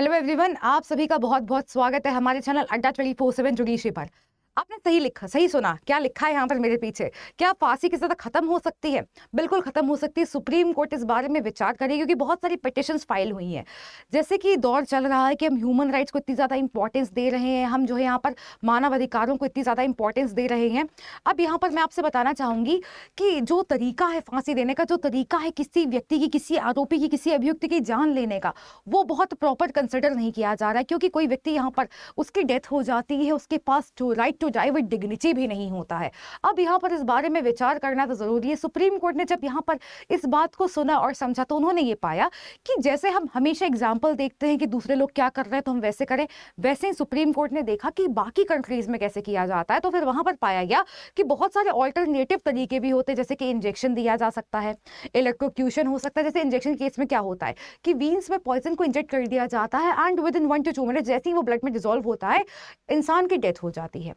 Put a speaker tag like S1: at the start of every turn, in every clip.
S1: hello everyone आप सभी का बहुत बहुत स्वागत है हमारे चैनल अड्डा ट्वेंटी फोर सेवन जुडीशी पर आपने सही लिखा सही सुना क्या लिखा है यहाँ पर मेरे पीछे क्या फांसी किस तरह खत्म हो सकती है बिल्कुल खत्म हो सकती है सुप्रीम कोर्ट इस बारे में विचार करेगी क्योंकि बहुत सारी पिटिशन फाइल हुई हैं जैसे कि दौर चल रहा है कि हम ह्यूमन राइट्स को इतनी ज़्यादा इंपॉर्टेंस दे रहे हैं हम जो है यहाँ पर मानव अधिकारों को इतनी ज़्यादा इंपॉर्टेंस दे रहे हैं अब यहाँ पर मैं आपसे बताना चाहूँगी कि जो तरीका है फांसी देने का जो तरीका है किसी व्यक्ति की किसी आरोपी की किसी अभियुक्त की जान लेने का वो बहुत प्रॉपर कंसिडर नहीं किया जा रहा है क्योंकि कोई व्यक्ति यहाँ पर उसकी डेथ हो जाती है उसके पास जो right to die with dignity भी नहीं होता है अब यहाँ पर इस बारे में विचार करना तो ज़रूरी है सुप्रीम कोर्ट ने जब यहाँ पर इस बात को सुना और समझा तो उन्होंने ये पाया कि जैसे हम हमेशा एग्जाम्पल देखते हैं कि दूसरे लोग क्या कर रहे हैं तो हम वैसे करें वैसे ही सुप्रीम कोर्ट ने देखा कि बाकी कंट्रीज़ में कैसे किया जाता है तो फिर वहाँ पर पाया गया कि बहुत सारे ऑल्टरनेटिव तरीके भी होते हैं जैसे कि इंजेक्शन दिया जा सकता है इलेक्ट्रोक्यूशन हो सकता है जैसे इंजेक्शन केस में क्या होता है कि वीन्स में पॉइजन को इंजेक्ट कर दिया जाता है and within one two two minute जैसे ही वो ब्लड में डिजोल्व होता है इंसान की डेथ हो जाती है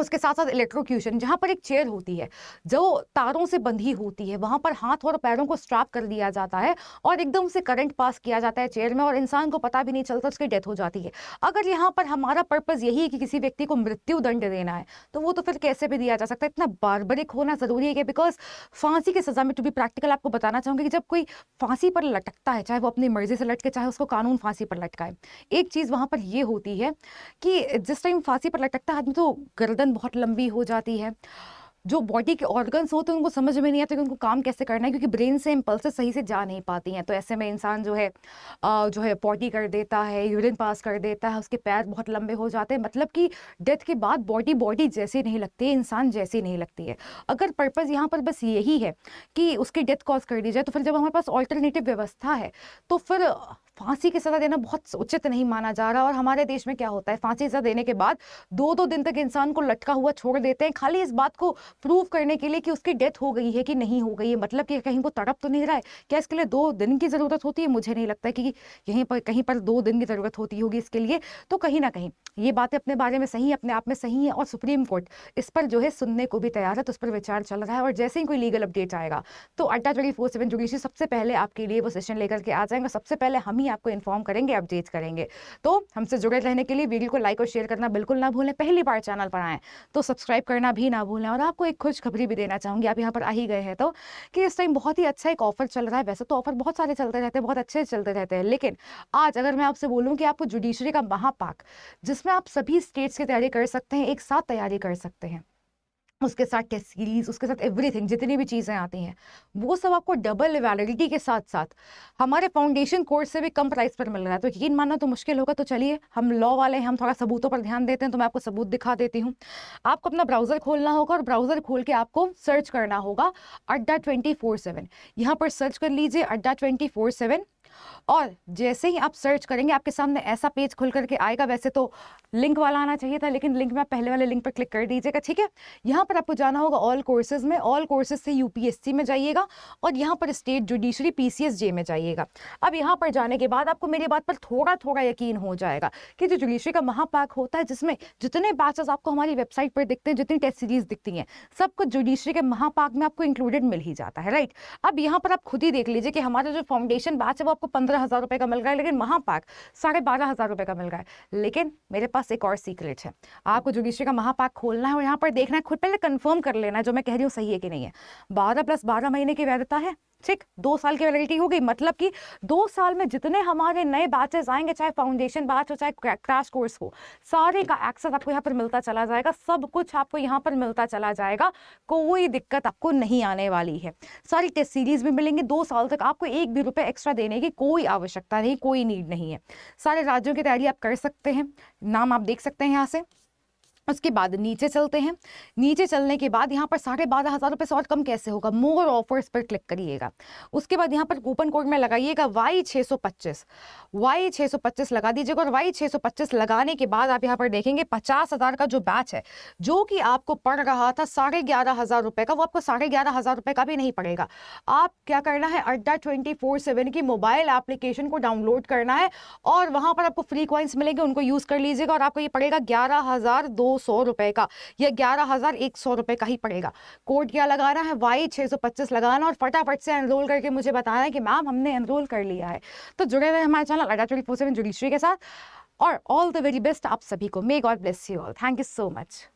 S1: उसके साथ साथ इलेक्ट्रोक्यूशन जहाँ पर एक चेयर होती है जो तारों से बंधी होती है वहाँ पर हाथ और पैरों को स्ट्रैप कर दिया जाता है और एकदम से करंट पास किया जाता है चेयर में और इंसान को पता भी नहीं चलता उसकी डेथ हो जाती है अगर यहाँ पर हमारा पर्पज़ यही है कि किसी व्यक्ति को मृत्यु दंड देना है तो वो तो फिर कैसे भी दिया जा सकता है इतना बारबरिक होना ज़रूरी है कि बिकॉज फांसी की सज़ा में टू भी प्रैक्टिकल आपको बताना चाहूँगी कि जब कोई फांसी पर लटकता है चाहे वो अपनी मर्ज़ी से लटके चाहे उसको कानून फांसी पर लटकाए एक चीज़ वहाँ पर यह होती है कि जिस टाइम फांसी पर लटकता है आदमी तो गर्दन गर्दन बहुत लंबी हो जाती है जो बॉडी के ऑर्गन्स होते हैं उनको समझ में नहीं आता कि उनको काम कैसे करना है क्योंकि ब्रेन से इम्पल्स सही से जा नहीं पाती हैं तो ऐसे में इंसान जो है जो है पॉटी कर देता है यूरिन पास कर देता है उसके पैर बहुत लंबे हो जाते हैं मतलब कि डेथ के बाद बॉडी बॉडी जैसी नहीं लगती इंसान जैसी नहीं लगती है अगर पर्पज़ यहाँ पर बस यही है कि उसकी डेथ कॉज कर दी जाए तो फिर जब हमारे पास ऑल्टरनेटिव व्यवस्था है तो फिर फांसी की सज़ा देना बहुत उचित नहीं माना जा रहा और हमारे देश में क्या होता है फांसी सज़ा देने के बाद दो दो दिन तक इंसान को लटका हुआ छोड़ देते हैं खाली इस बात को प्रूव करने के लिए कि उसकी डेथ हो गई है कि नहीं हो गई है मतलब कि कहीं वो तड़प तो नहीं रहा है क्या इसके लिए दो दिन की ज़रूरत होती है मुझे नहीं लगता कि यहीं पर कहीं पर दो दिन की ज़रूरत होती होगी इसके लिए तो कहीं ना कहीं ये बातें अपने बारे में सही अपने आप में सही है और सुप्रीम कोर्ट इस पर जो है सुनने को भी तैयार है तो उस पर विचार चल रहा है और जैसे ही कोई लीगल अपडेट आएगा तो अड्डा ट्वेंटी फोर सेवन जुडिशी सबसे पहले आपके लिए वो सेशन लेकर के आ जाएंगे सबसे पहले हम ही ही आपको इन्फॉर्म करेंगे अपडेट करेंगे तो हमसे जुड़े रहने के लिए वीडियो को लाइक और शेयर करना बिल्कुल ना भूलें पहली बार चैनल पर आएँ तो सब्सक्राइब करना भी ना भूलें और आपको एक खुशखबरी भी देना चाहूँगी आप यहाँ पर आ ही गए हैं तो कि इस टाइम बहुत ही अच्छा एक ऑफर चल रहा है वैसे तो ऑफर बहुत सारे चलते रहते हैं बहुत अच्छे चलते रहते हैं लेकिन आज अगर मैं आपसे बोलूँ कि आपको जुडिशरी का महापाक जिसमें आप सभी स्टेट्स की तैयारी कर सकते हैं एक साथ तैयारी कर सकते हैं उसके साथ टेस्ट सीरीज उसके साथ एवरीथिंग जितनी भी चीज़ें आती हैं वो सब आपको डबल वैलिडिटी के साथ साथ हमारे फाउंडेशन कोर्स से भी कम प्राइस पर मिल रहा है तो यकीन मानना तो मुश्किल होगा तो चलिए हम लॉ वाले हैं हम थोड़ा सबूतों पर ध्यान देते हैं तो मैं आपको सबूत दिखा देती हूँ आपको अपना ब्राउज़र खोलना होगा और ब्राउज़र खोल के आपको सर्च करना होगा अड्डा ट्वेंटी फोर सेवन यहाँ पर सर्च कर लीजिए अड्डा ट्वेंटी फोर सेवन और जैसे ही आप सर्च करेंगे आपके सामने ऐसा पेज खुल करके आएगा वैसे तो लिंक वाला आना चाहिए था लेकिन लिंक में आप पहले वाले लिंक पर क्लिक कर दीजिएगा ठीक है यहाँ पर आपको जाना होगा ऑल कोर्सेज में ऑल कोर्सेज से यूपीएससी में जाइएगा और यहाँ पर स्टेट जुडिशरी जे में जाइएगा अब यहाँ पर जाने के बाद आपको मेरी बात पर थोड़ा थोड़ा यकीन हो जाएगा कि जो जुडिशरी का महापाक होता है जिसमें जितने बैचेस आपको हमारी वेबसाइट पर दिखते हैं जितनी टेस्ट सीरीज दिखती हैं सब कुछ जुडिशरी के महापाक में आपको इंक्लूडेड मिल ही जाता है राइट अब यहाँ पर आप खुद ही देख लीजिए कि हमारा जो फाउंडेशन बैच है वो आपको आपको पंद्रह हज़ार रुपए का मिल रहा है लेकिन महापाक साढ़े बारह हज़ार रुपए का मिल रहा है लेकिन मेरे पास एक और सीक्रेट है आपको जुडिशरी का महापाक खोलना है और यहाँ पर देखना है खुद पहले कंफर्म कर लेना है जो मैं कह रही हूँ सही है कि नहीं है बारह प्लस बारह महीने की वैधता है ठीक दो साल की वैलिडिटी हो गई मतलब कि दो साल में जितने हमारे नए बैचेस आएंगे चाहे फाउंडेशन बैच हो चाहे क्रैश कोर्स हो सारे का एक्सेस आपको यहाँ पर मिलता चला जाएगा सब कुछ आपको यहाँ पर मिलता चला जाएगा कोई दिक्कत आपको नहीं आने वाली है सारी टेस्ट सीरीज भी मिलेंगे दो साल तक आपको एक भी रुपये एक्स्ट्रा देने की कोई आवश्यकता नहीं कोई नीड नहीं है सारे राज्यों की तैयारी आप कर सकते हैं नाम आप देख सकते हैं यहाँ से उसके बाद नीचे चलते हैं नीचे चलने के बाद यहाँ पर साढ़े बारह हज़ार रुपये और कम कैसे होगा मोर ऑफर्स पर क्लिक करिएगा उसके बाद यहाँ पर कूपन कोड में लगाइएगा वाई छः सौ पच्चीस वाई छः सौ पच्चीस लगा दीजिएगा और वाई छः सौ पच्चीस लगाने के बाद आप यहाँ पर देखेंगे पचास हज़ार का जो बैच है जो कि आपको पड़ रहा था साढ़े ग्यारह हज़ार रुपये का वो आपको साढ़े ग्यारह हज़ार रुपये का भी नहीं पड़ेगा आप क्या करना है अड्डा ट्वेंटी फोर सेवन की मोबाइल एप्लीकेशन को डाउनलोड करना है और वहाँ पर आपको फ्री कॉइन्स मिलेंगे उनको यूज़ कर लीजिएगा और आपको ये पड़ेगा ग्यारह हज़ार दो सौ रुपए का या ग्यारह हज़ार एक सौ रुपए का ही पड़ेगा कोड क्या लगाना है वाई छः सौ पच्चीस लगाना और फटाफट से एनरोल करके मुझे बताना है कि मैम हमने एनरोल कर लिया है तो जुड़े रहे हमारे channel Adda twenty four seven judiciary के साथ और ऑल द वेरी बेस्ट आप सभी को may God bless you all thank you so much